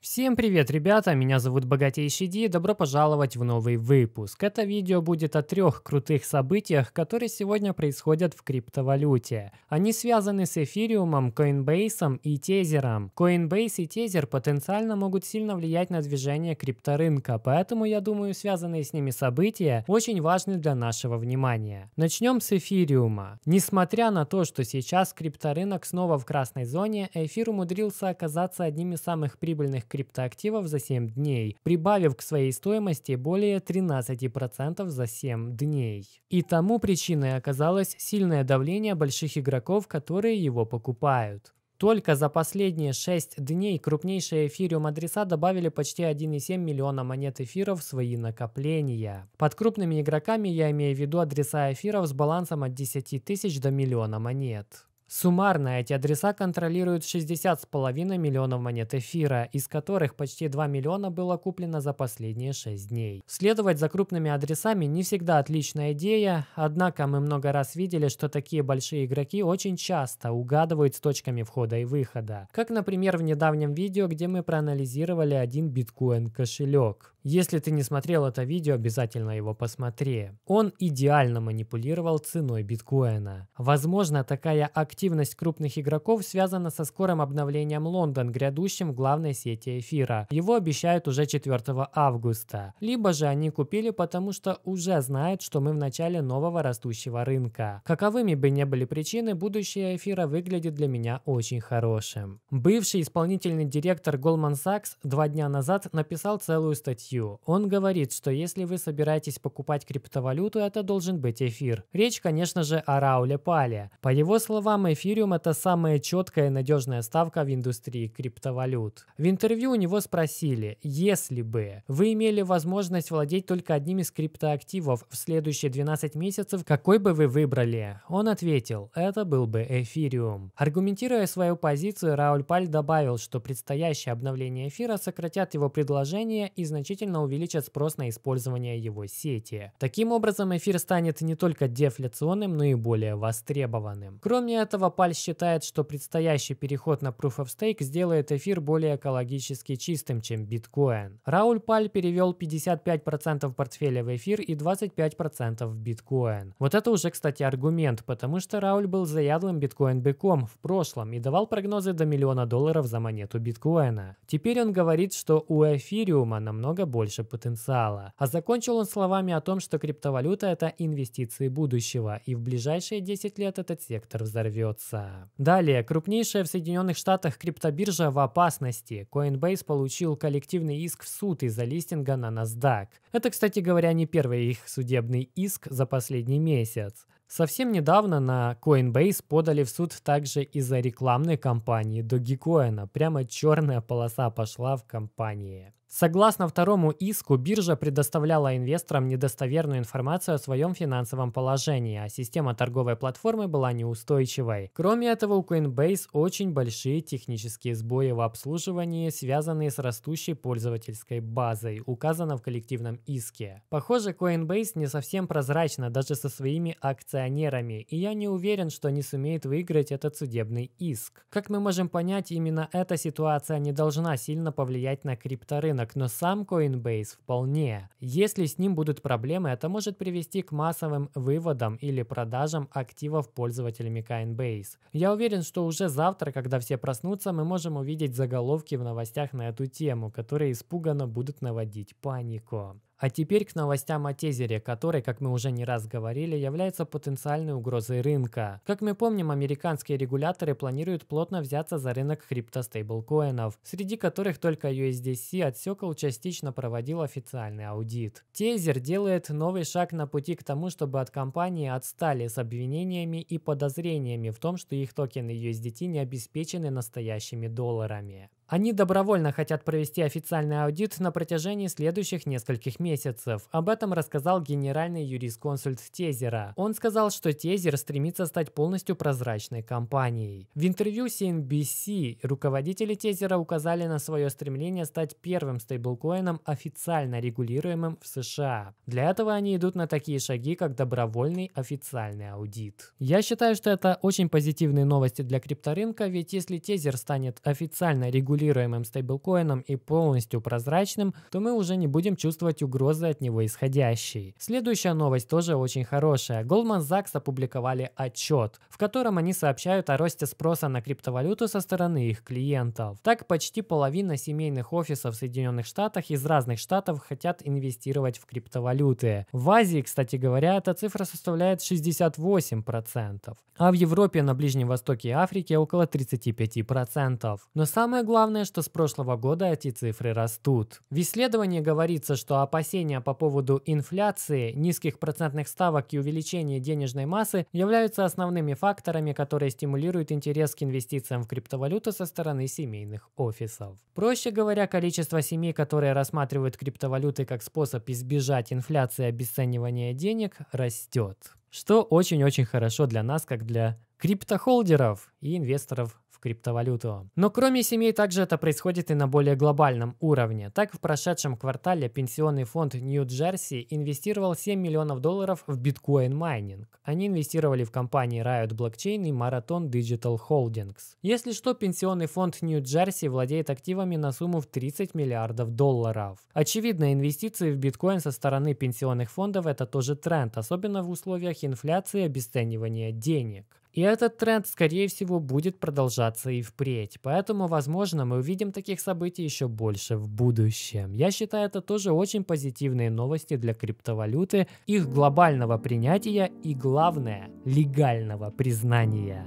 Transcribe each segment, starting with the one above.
Всем привет, ребята! Меня зовут Богатейший Ди, добро пожаловать в новый выпуск. Это видео будет о трех крутых событиях, которые сегодня происходят в криптовалюте. Они связаны с эфириумом, Coinbase и тезером. Coinbase и тезер потенциально могут сильно влиять на движение крипторынка, поэтому, я думаю, связанные с ними события очень важны для нашего внимания. Начнем с эфириума. Несмотря на то, что сейчас крипторынок снова в красной зоне, эфир умудрился оказаться одним из самых прибыльных криптоактивов за 7 дней, прибавив к своей стоимости более 13% за 7 дней. И тому причиной оказалось сильное давление больших игроков, которые его покупают. Только за последние 6 дней крупнейшие эфириум-адреса добавили почти 1,7 миллиона монет эфиров в свои накопления. Под крупными игроками я имею в виду адреса эфиров с балансом от 10 тысяч до миллиона монет. Суммарно эти адреса контролируют 60,5 миллионов монет эфира, из которых почти 2 миллиона было куплено за последние 6 дней. Следовать за крупными адресами не всегда отличная идея, однако мы много раз видели, что такие большие игроки очень часто угадывают с точками входа и выхода. Как, например, в недавнем видео, где мы проанализировали один биткоин кошелек. Если ты не смотрел это видео, обязательно его посмотри. Он идеально манипулировал ценой биткоина. Возможно, такая активность крупных игроков связана со скорым обновлением Лондон, грядущим в главной сети эфира. Его обещают уже 4 августа. Либо же они купили, потому что уже знают, что мы в начале нового растущего рынка. Каковыми бы ни были причины, будущее эфира выглядит для меня очень хорошим. Бывший исполнительный директор Goldman Sachs два дня назад написал целую статью статью. Он говорит, что если вы собираетесь покупать криптовалюту, это должен быть эфир. Речь, конечно же, о Рауле Пале. По его словам, эфириум – это самая четкая и надежная ставка в индустрии криптовалют. В интервью у него спросили, если бы вы имели возможность владеть только одним из криптоактивов в следующие 12 месяцев, какой бы вы выбрали? Он ответил, это был бы эфириум. Аргументируя свою позицию, Рауль Паль добавил, что предстоящее обновление эфира сократят его предложение и значительно значительно увеличат спрос на использование его сети. Таким образом, эфир станет не только дефляционным, но и более востребованным. Кроме этого, Паль считает, что предстоящий переход на Proof of Stake сделает эфир более экологически чистым, чем биткоин. Рауль Паль перевел 55% портфеля в эфир и 25% в биткоин. Вот это уже, кстати, аргумент, потому что Рауль был заядлым биткоин-быком в прошлом и давал прогнозы до миллиона долларов за монету биткоина. Теперь он говорит, что у эфириума намного больше потенциала. А закончил он словами о том, что криптовалюта – это инвестиции будущего, и в ближайшие 10 лет этот сектор взорвется. Далее, крупнейшая в Соединенных Штатах криптобиржа в опасности. Coinbase получил коллективный иск в суд из-за листинга на NASDAQ. Это, кстати говоря, не первый их судебный иск за последний месяц. Совсем недавно на Coinbase подали в суд также из-за рекламной кампании Dogecoin. Прямо черная полоса пошла в компании. Согласно второму иску, биржа предоставляла инвесторам недостоверную информацию о своем финансовом положении, а система торговой платформы была неустойчивой. Кроме этого, у Coinbase очень большие технические сбои в обслуживании, связанные с растущей пользовательской базой, указано в коллективном иске. Похоже, Coinbase не совсем прозрачна даже со своими акционерами, и я не уверен, что не сумеет выиграть этот судебный иск. Как мы можем понять, именно эта ситуация не должна сильно повлиять на крипторынок, рынок, но сам Coinbase вполне. Если с ним будут проблемы, это может привести к массовым выводам или продажам активов пользователями Coinbase. Я уверен, что уже завтра, когда все проснутся, мы можем увидеть заголовки в новостях на эту тему, которые испуганно будут наводить панику. А теперь к новостям о тезере, который, как мы уже не раз говорили, является потенциальной угрозой рынка. Как мы помним, американские регуляторы планируют плотно взяться за рынок крипто-стейблкоинов, среди которых только USDC отсекал частично проводил официальный аудит. Тезер делает новый шаг на пути к тому, чтобы от компании отстали с обвинениями и подозрениями в том, что их токены USDT не обеспечены настоящими долларами. Они добровольно хотят провести официальный аудит на протяжении следующих нескольких месяцев. Об этом рассказал генеральный юрисконсульт Тезера. Он сказал, что Тезер стремится стать полностью прозрачной компанией. В интервью CNBC руководители Тезера указали на свое стремление стать первым стейблкоином официально регулируемым в США. Для этого они идут на такие шаги, как добровольный официальный аудит. Я считаю, что это очень позитивные новости для крипторынка, ведь если Тезер станет официально регулируемым, манипулируемым стейблкоином и полностью прозрачным, то мы уже не будем чувствовать угрозы от него исходящей. Следующая новость тоже очень хорошая. Goldman Sachs опубликовали отчет, в котором они сообщают о росте спроса на криптовалюту со стороны их клиентов. Так, почти половина семейных офисов в Соединенных Штатах из разных штатов хотят инвестировать в криптовалюты. В Азии, кстати говоря, эта цифра составляет 68%, а в Европе, на Ближнем Востоке и Африке около 35%. Но самое главное, Главное, что с прошлого года эти цифры растут. В исследовании говорится, что опасения по поводу инфляции, низких процентных ставок и увеличения денежной массы являются основными факторами, которые стимулируют интерес к инвестициям в криптовалюту со стороны семейных офисов. Проще говоря, количество семей, которые рассматривают криптовалюты как способ избежать инфляции и обесценивания денег, растет. Что очень-очень хорошо для нас, как для криптохолдеров и инвесторов криптовалюту. Но кроме семей также это происходит и на более глобальном уровне. Так, в прошедшем квартале пенсионный фонд Нью-Джерси инвестировал 7 миллионов долларов в биткоин-майнинг. Они инвестировали в компании Riot Blockchain и Marathon Digital Holdings. Если что, пенсионный фонд Нью-Джерси владеет активами на сумму в 30 миллиардов долларов. Очевидно, инвестиции в биткоин со стороны пенсионных фондов – это тоже тренд, особенно в условиях инфляции и обесценивания денег. И этот тренд, скорее всего, будет продолжаться и впредь, поэтому, возможно, мы увидим таких событий еще больше в будущем. Я считаю, это тоже очень позитивные новости для криптовалюты, их глобального принятия и, главное, легального признания.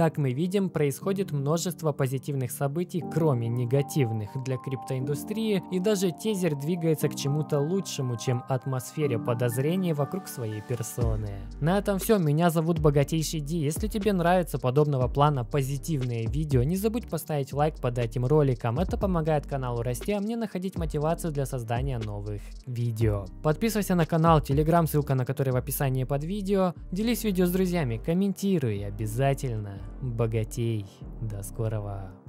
Как мы видим, происходит множество позитивных событий, кроме негативных для криптоиндустрии, и даже тезер двигается к чему-то лучшему, чем атмосфере подозрений вокруг своей персоны. На этом все, меня зовут Богатейший Ди, если тебе нравятся подобного плана позитивные видео, не забудь поставить лайк под этим роликом, это помогает каналу расти, а мне находить мотивацию для создания новых видео. Подписывайся на канал, телеграм, ссылка на который в описании под видео, делись видео с друзьями, комментируй обязательно богатей. До скорого!